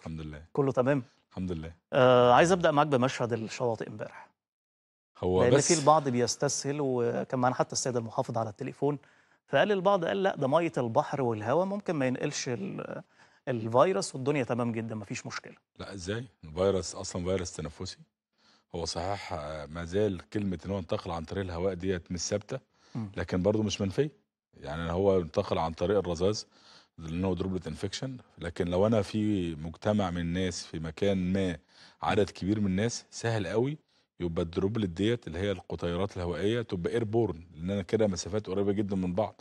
الحمد لله كله تمام الحمد لله آه عايز ابدا معاك بمشهد الشواطئ امبارح هو لان بس في البعض بيستسهل وكان معانا حتى السيد المحافظ على التليفون فقال البعض قال لا ده ميه البحر والهواء ممكن ما ينقلش الفيروس والدنيا تمام جدا ما فيش مشكله لا ازاي الفيروس اصلا فيروس تنفسي هو صحيح آه، ما زال كلمه ان هو انتقل عن طريق الهواء ديت مش ثابته لكن برضه مش منفيه يعني هو انتقل عن طريق الرذاذ لانه دروبلت انفكشن لكن لو انا في مجتمع من الناس في مكان ما عدد كبير من الناس سهل قوي يبقى الدروبلت ديت اللي هي القطيرات الهوائيه تبقى اير بورن لان انا كده مسافات قريبه جدا من بعض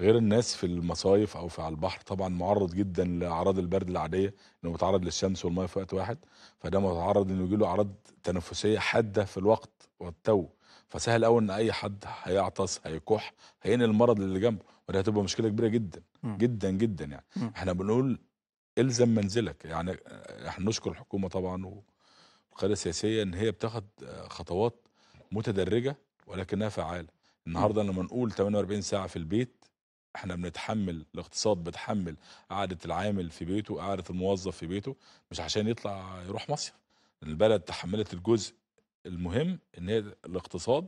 غير الناس في المصايف او في على البحر طبعا معرض جدا لاعراض البرد العاديه انه متعرض للشمس والميه في وقت واحد فده متعرض انه يجي له اعراض تنفسيه حاده في الوقت والتو فسهل قوي ان اي حد هيعطس هيكح هينقل المرض اللي جنبه ودي هتبقى مشكله كبيره جدا م. جدا جدا يعني م. احنا بنقول الزم منزلك يعني احنا نشكر الحكومه طبعا والقياده السياسيه ان هي بتاخد خطوات متدرجه ولكنها فعاله النهارده لما نقول 48 ساعه في البيت احنا بنتحمل الاقتصاد بتحمل قعده العامل في بيته قعده الموظف في بيته مش عشان يطلع يروح مصيف البلد تحملت الجزء المهم ان هي الاقتصاد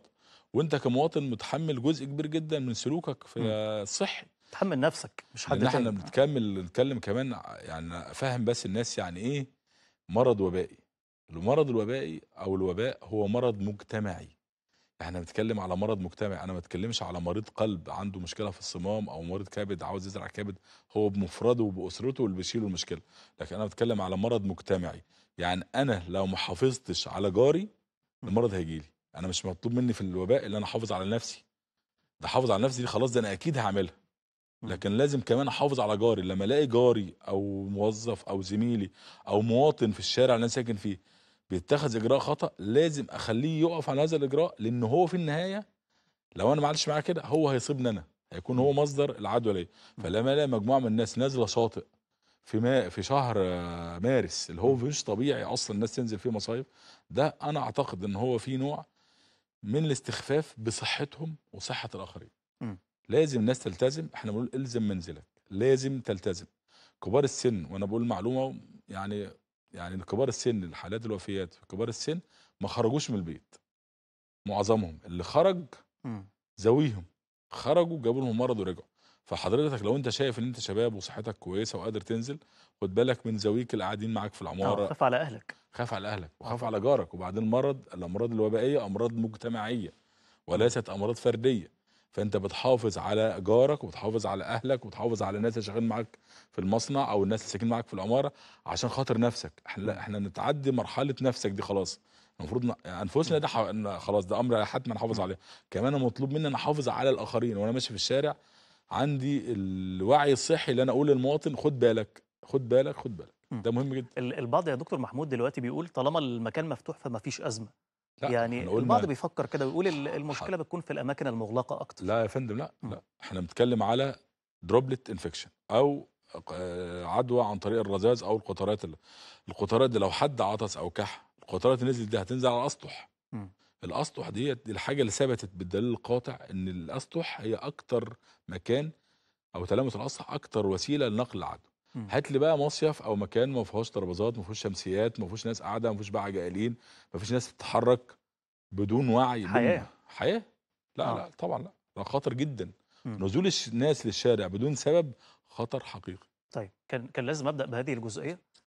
وانت كمواطن متحمل جزء كبير جدا من سلوكك في الصحي تحمل نفسك مش حد احنا بنتكمل نتكلم كمان يعني افهم بس الناس يعني ايه مرض وبائي المرض الوبائي او الوباء هو مرض مجتمعي احنا بنتكلم على مرض مجتمعي انا ما بتكلمش على مريض قلب عنده مشكله في الصمام او مريض كبد عاوز يزرع كبد هو بمفرده وباسرته اللي بيشيله المشكله لكن انا بتكلم على مرض مجتمعي يعني انا لو ما حافظتش على جاري المرض هيجيلي انا مش مطلوب مني في الوباء اللي انا احافظ على نفسي ده احافظ على نفسي دي خلاص ده انا اكيد هعملها لكن لازم كمان احافظ على جاري لما الاقي جاري او موظف او زميلي او مواطن في الشارع اللي انا ساكن فيه بيتخذ اجراء خطا لازم اخليه يقف على هذا الاجراء لان هو في النهايه لو انا ما عملتش معاه كده هو هيصيبني انا هيكون هو مصدر العدوى ليا فلما الاقي مجموعه من الناس نازله شاطئ في ما في شهر آه، مارس اللي هو مش طبيعي اصلا الناس تنزل فيه مصايب ده انا اعتقد ان هو في نوع من الاستخفاف بصحتهم وصحه الاخرين م. لازم الناس تلتزم احنا بنقول الزم منزلك لازم تلتزم كبار السن وانا بقول معلومه يعني يعني كبار السن الحالات الوفيات كبار السن ما خرجوش من البيت معظمهم اللي خرج زويهم خرجوا جابوا لهم مرض ورجعوا فحضرتك لو انت شايف ان انت شباب وصحتك كويسه وقادر تنزل خد بالك من زويك اللي قاعدين معاك في العماره آه، خاف على اهلك خاف على اهلك وخاف على جارك وبعدين مرض الامراض الوبائيه امراض مجتمعيه وليست امراض فرديه فانت بتحافظ على جارك وبتحافظ على اهلك وبتحافظ على الناس اللي شغالين معاك في المصنع او الناس اللي ساكنين معاك في العماره عشان خاطر نفسك احنا احنا نتعدي مرحله نفسك دي خلاص المفروض انفسنا ده خلاص ده امر حتما نحافظ عليه كمان مطلوب مني ان احافظ على الاخرين وانا ماشي في الشارع عندي الوعي الصحي اللي انا اقول للمواطن خد بالك خد بالك خد بالك ده مهم جدا البعض يا دكتور محمود دلوقتي بيقول طالما المكان مفتوح فما فيش ازمه لا يعني البعض بيفكر كده ويقول المشكله بتكون في الاماكن المغلقه اكتر لا يا فندم لا لا احنا بنتكلم على دروبلت انفكشن او آه، عدوى عن طريق الرذاذ او القطرات القطرات دي لو حد عطس او كح القطرات اللي نزلت دي هتنزل على الاسطح الاسطح ديت الحاجه اللي ثبتت بالدليل القاطع ان الاسطح هي اكتر مكان او تلامس الاسطح اكتر وسيله لنقل العدو هات لي بقى مصيف او مكان ما فيهوش ترابيزات ما فيهوش شمسيات ما فيهوش ناس قاعده ما فيهوش بقى عجائلين ما فيش ناس بتتحرك بدون وعي حياه حياه لا آه. لا طبعا لا ده خطر جدا مم. نزول الناس للشارع بدون سبب خطر حقيقي طيب كان كان لازم ابدا بهذه الجزئيه